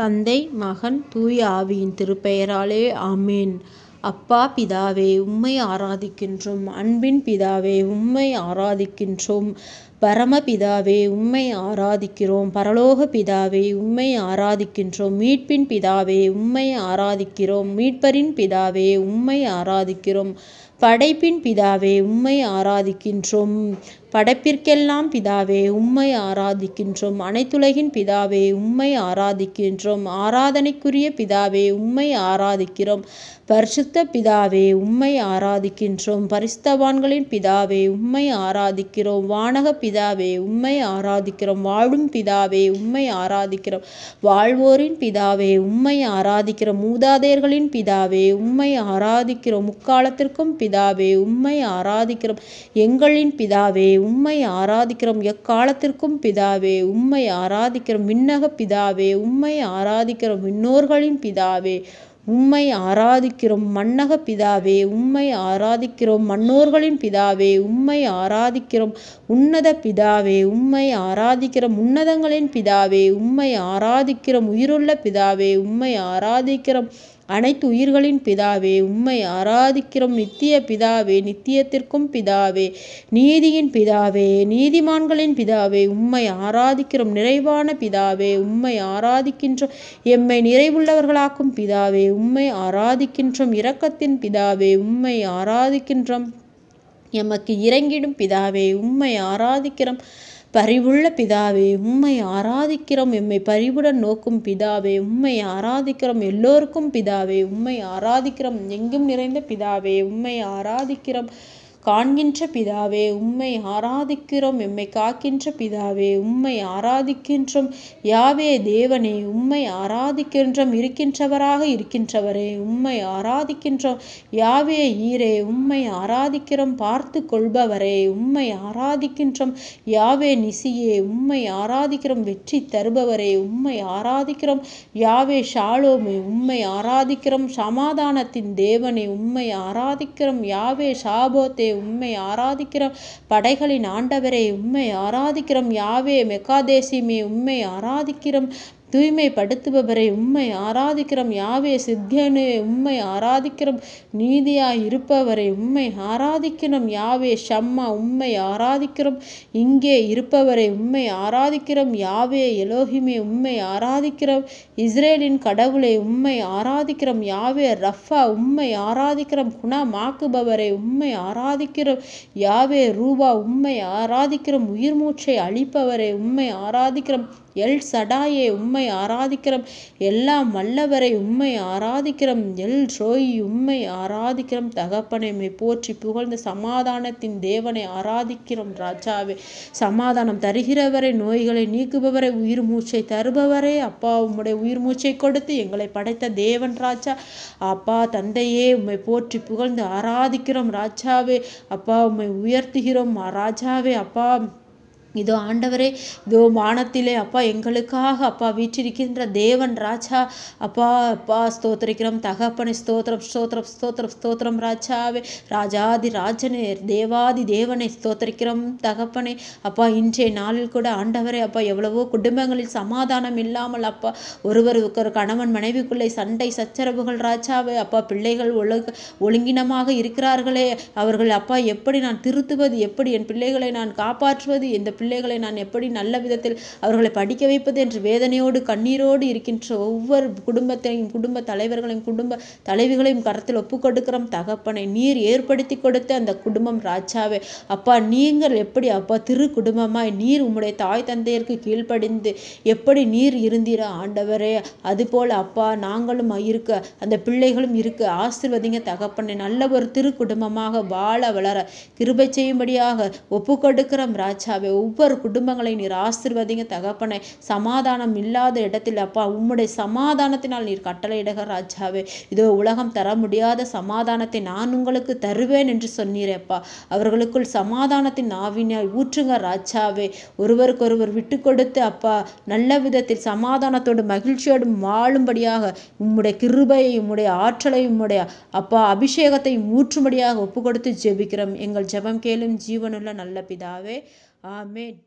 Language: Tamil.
தந்தை மகன் தூய ஆவியின் திருப்பெயராலே ஆமேன் அப்பா பிதாவே உம்மை ஆராதிக்கின்றோம் அன்பின் பிதாவே உம்மை ஆராதிக்கின்றோம் பரம பிதாவே உம்மை ஆராதிக்கிறோம் பரலோக பிதாவே உம்மை ஆராதிக்கின்றோம் மீட்பின் பிதாவே உம்மை ஆராதிக்கிறோம் மீட்பரின் பிதாவே உம்மை ஆராதிக்கிறோம் படைப்பின் பிதாவே உம்மை ஆராதிக்கின்றோம் படைப்பிற்கெல்லாம் பிதாவே உம்மை ஆராதிக்கின்றோம் அனைத்துலகின் பிதாவே உம்மை ஆராதிக்கின்றோம் ஆராதனைக்குரிய பிதாவே உம்மை ஆராதிக்கிறோம் பரிசுத்த பிதாவே உம்மை ஆராதிக்கின்றோம் பரிசுத்தவான்களின் பிதாவே உம்மை ஆராதிக்கிறோம் வானக பிதாவே உம்மை ஆராதிக்கிறோம் வாழும் பிதாவே உம்மை ஆராதிக்கிறோம் வாழ்வோரின் பிதாவே உம்மை ஆராதிக்கிறோம் மூதாதையர்களின் பிதாவே உம்மை ஆராதிக்கிறோம் முக்காலத்திற்கும் பிதாவே உம்மை ஆராதிக்கிறோம் எங்களின் பிதாவே உம்மை ஆராதிக்கிறோம் எக்காலத்திற்கும் பிதாவே உம்மை ஆராதிக்கிறோம் விண்ணக பிதாவே உம்மை ஆராதிக்கிறோம் விண்ணோர்களின் பிதாவே உம்மை ஆராதிக்கிறோம் மன்னக பிதாவே உம்மை ஆராதிக்கிறோம் மன்னோர்களின் பிதாவே உம்மை ஆராதிக்கிறோம் உன்னத பிதாவே உம்மை ஆராதிக்கிறோம் உன்னதங்களின் பிதாவே உம்மை ஆராதிக்கிறோம் உயிருள்ள பிதாவே உம்மை ஆராதிக்கிறோம் அனைத்து உயிர்களின் பிதாவே உம்மை ஆராதிக்கிறோம் நித்திய பிதாவே நித்தியத்திற்கும் பிதாவே நீதியின் பிதாவே நீதிமான்களின் பிதாவே உம்மை ஆராதிக்கிறோம் நிறைவான பிதாவே உம்மை ஆராதிக்கின்றோம் எம்மை நிறைவுள்ளவர்களாக்கும் பிதாவே உம்மை ஆராதிக்கின்றோம் இரக்கத்தின் பிதாவே உம்மை ஆராதிக்கின்றோம் எமக்கு இறங்கிடும் பிதாவே உம்மை ஆராதிக்கிறோம் பரிவுள்ள பிதாவே உம்மை ஆராதிக்கிறோம் எம்மை பரிவுடன் நோக்கும் பிதாவே உம்மை ஆராதிக்கிறோம் எல்லோருக்கும் பிதாவே உம்மை ஆராதிக்கிறோம் எங்கும் நிறைந்த பிதாவே உம்மை ஆராதிக்கிறோம் காண்கின்ற பிதாவே உம்மை ஆராதிக்கிறோம் எம்மை காக்கின்ற பிதாவே உம்மை ஆராதிக்கின்றோம் யாவே தேவனே உம்மை ஆராதிக்கின்றோம் இருக்கின்றவராக இருக்கின்றவரே உம்மை ஆராதிக்கின்றோம் யாவே ஈரே உம்மை ஆராதிக்கிறோம் பார்த்து கொள்பவரே உம்மை ஆராதிக்கின்றோம் யாவே நிசியே உம்மை ஆராதிக்கிறோம் வெற்றி தருபவரே உம்மை ஆராதிக்கிறோம் யாவே ஷாலோமே உம்மை ஆராதிக்கிறோம் சமாதானத்தின் தேவனே உம்மை ஆராதிக்கிறோம் யாவே ஷாபோத்தே உண்மை ஆராதிக்கிறோம் படைகளின் ஆண்டவரை உண்மை ஆராதிக்கிறோம் யாவே மெக்காதேசிமே உண்மை ஆராதிக்கிறோம் தூய்மைப்படுத்துபவரை உம்மை ஆராதிக்கிறோம் யாவே சித்தியனே உம்மை ஆராதிக்கிறோம் நீதியாய் இருப்பவரை உம்மை ஆராதிக்கிறோம் யாவே ஷம்மா உம்மை ஆராதிக்கிறோம் இங்கே இருப்பவரை உம்மை ஆராதிக்கிறோம் யாவே எலோகிமே உம்மை ஆராதிக்கிறோம் இஸ்ரேலின் கடவுளை உம்மை ஆராதிக்கிறோம் யாவே ரஃபா உம்மை ஆராதிக்கிறோம் மாக்குபவரை உம்மை ஆராதிக்கிறோம் யாவே ரூபா உம்மை ஆராதிக்கிறோம் உயிர் மூச்சை அழிப்பவரை உம்மை ஆராதிக்கிறோம் எல் சடாயே உம்மை ஆராதிக்கிறோம் எல்லாம் மல்லவரை உம்மை ஆராதிக்கிறோம் எல் ரோய் உம்மை ஆராதிக்கிறோம் தகப்பனை போற்றி புகழ்ந்த சமாதானத்தின் தேவனை ஆராதிக்கிறோம் ராஜாவே சமாதானம் தருகிறவரை நோய்களை நீக்குபவரை உயிர் மூச்சை தருபவரே அப்பா உம்முடைய உயிர் மூச்சை கொடுத்து எங்களை படைத்த தேவன் ராஜா அப்பா தந்தையே உம்மை போற்றி புகழ்ந்து ஆராதிக்கிறோம் ராஜாவே அப்பா உம்மை உயர்த்துகிறோம் ராஜாவே அப்பா இதோ ஆண்டவரே இதோ வானத்திலே அப்பா எங்களுக்காக அப்பா வீற்றிருக்கின்ற தேவன் ராஜா அப்பா அப்பா ஸ்தோத்திரிக்கிறோம் தகப்பனி ஸ்தோத்திரம் ஸ்தோத்திரம் ஸ்தோத்திரம் ஸ்தோத்திரம் ராஜாவே ராஜாதி ராஜனே தேவாதி தேவனை ஸ்தோத்திரிக்கிறோம் தகப்பனே அப்பா இன்றைய நாளில் கூட ஆண்டவரே அப்பா எவ்வளவோ குடும்பங்களில் சமாதானம் இல்லாமல் அப்பா ஒருவர் ஒரு கணவன் மனைவிக்குள்ளே சண்டை சச்சரவுகள் ராஜாவே அப்பா பிள்ளைகள் ஒழுங்கு ஒழுங்கினமாக இருக்கிறார்களே அவர்கள் அப்பா எப்படி நான் திருத்துவது எப்படி என் பிள்ளைகளை நான் காப்பாற்றுவது இந்த பிள்ளை பிள்ளைகளை நான் எப்படி நல்ல விதத்தில் அவர்களை படிக்க வைப்பது என்று வேதனையோடு கண்ணீரோடு இருக்கின்ற ஒவ்வொரு குடும்பத்தையும் குடும்ப தலைவர்களையும் குடும்ப தலைவிகளையும் கருத்தில் ஒப்புக்கொடுக்கிறோம் தகப்பனை நீர் ஏற்படுத்தி கொடுத்த அந்த குடும்பம் ராஜாவே அப்பா நீங்கள் எப்படி அப்பா திரு குடும்பமாய் நீர் உம்முடைய தாய் தந்தையருக்கு கீழ்ப்படிந்து எப்படி நீர் இருந்தீர ஆண்டவரே அதுபோல் அப்பா நாங்களும் இருக்க அந்த பிள்ளைகளும் இருக்க ஆசிர்வதிங்க தகப்பனை நல்ல ஒரு திரு குடும்பமாக வாழ வளர கிருபை செய்யும்படியாக ஒப்புக்கொடுக்கிறோம் ராஜாவே ஒவ்வொரு குடும்பங்களை நீர் ஆசிர்வதிங்க தகப்பனை சமாதானம் இல்லாத இடத்தில் அப்பா உம்முடைய சமாதானத்தினால் நீர் கட்டளையிடக ராஜாவே இதோ உலகம் தர முடியாத சமாதானத்தை நான் உங்களுக்கு தருவேன் என்று சொன்னீரேப்பா அவர்களுக்குள் சமாதானத்தின் ஆவினாய் ஊற்றுங்க ராஜாவே ஒருவருக்கொருவர் விட்டு கொடுத்து அப்பா நல்ல விதத்தில் சமாதானத்தோடு மகிழ்ச்சியோடும் வாழும்படியாக உம்முடைய கிருபையை உம்முடைய ஆற்றலை உம்முடைய அப்பா அபிஷேகத்தை ஊற்றும்படியாக ஒப்பு கொடுத்து ஜெபிக்கிறோம் எங்கள் ஜெபம் கேளும் ஜீவனுள்ள நல்ல பிதாவே Amen.